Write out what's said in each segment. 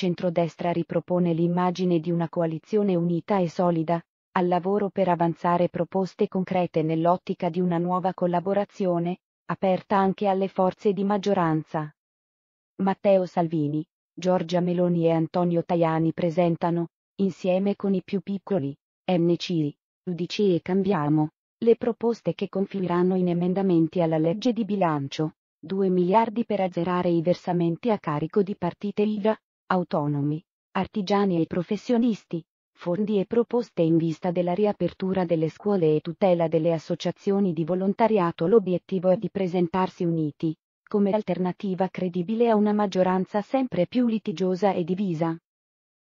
centrodestra ripropone l'immagine di una coalizione unita e solida, al lavoro per avanzare proposte concrete nell'ottica di una nuova collaborazione, aperta anche alle forze di maggioranza. Matteo Salvini, Giorgia Meloni e Antonio Tajani presentano, insieme con i più piccoli, MCI, UDC e Cambiamo, le proposte che confluiranno in emendamenti alla legge di bilancio, 2 miliardi per azzerare i versamenti a carico di partite IVA, autonomi, artigiani e professionisti, fondi e proposte in vista della riapertura delle scuole e tutela delle associazioni di volontariato. L'obiettivo è di presentarsi uniti, come alternativa credibile a una maggioranza sempre più litigiosa e divisa.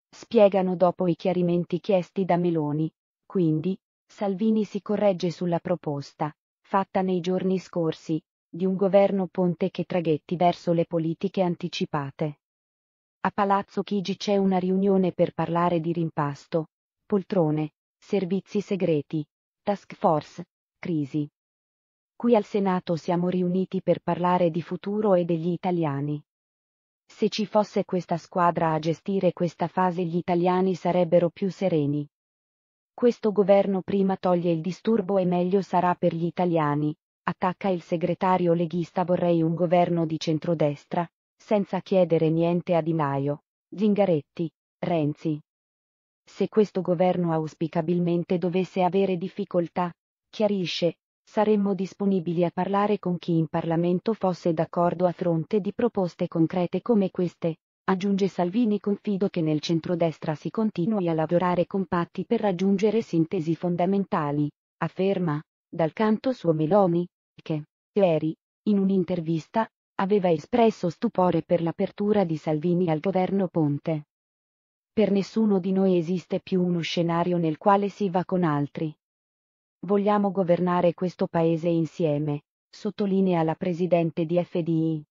Spiegano dopo i chiarimenti chiesti da Meloni. Quindi, Salvini si corregge sulla proposta, fatta nei giorni scorsi, di un governo ponte che traghetti verso le politiche anticipate. A Palazzo Chigi c'è una riunione per parlare di rimpasto, poltrone, servizi segreti, task force, crisi. Qui al Senato siamo riuniti per parlare di futuro e degli italiani. Se ci fosse questa squadra a gestire questa fase gli italiani sarebbero più sereni. Questo governo prima toglie il disturbo e meglio sarà per gli italiani, attacca il segretario leghista vorrei un governo di centrodestra, senza chiedere niente a Di Maio, Zingaretti, Renzi. Se questo governo auspicabilmente dovesse avere difficoltà, chiarisce, saremmo disponibili a parlare con chi in Parlamento fosse d'accordo a fronte di proposte concrete come queste, aggiunge Salvini confido che nel centrodestra si continui a lavorare compatti per raggiungere sintesi fondamentali, afferma, dal canto suo Meloni, che, ieri, in un'intervista, aveva espresso stupore per l'apertura di Salvini al governo Ponte. Per nessuno di noi esiste più uno scenario nel quale si va con altri. Vogliamo governare questo paese insieme, sottolinea la presidente di FDI,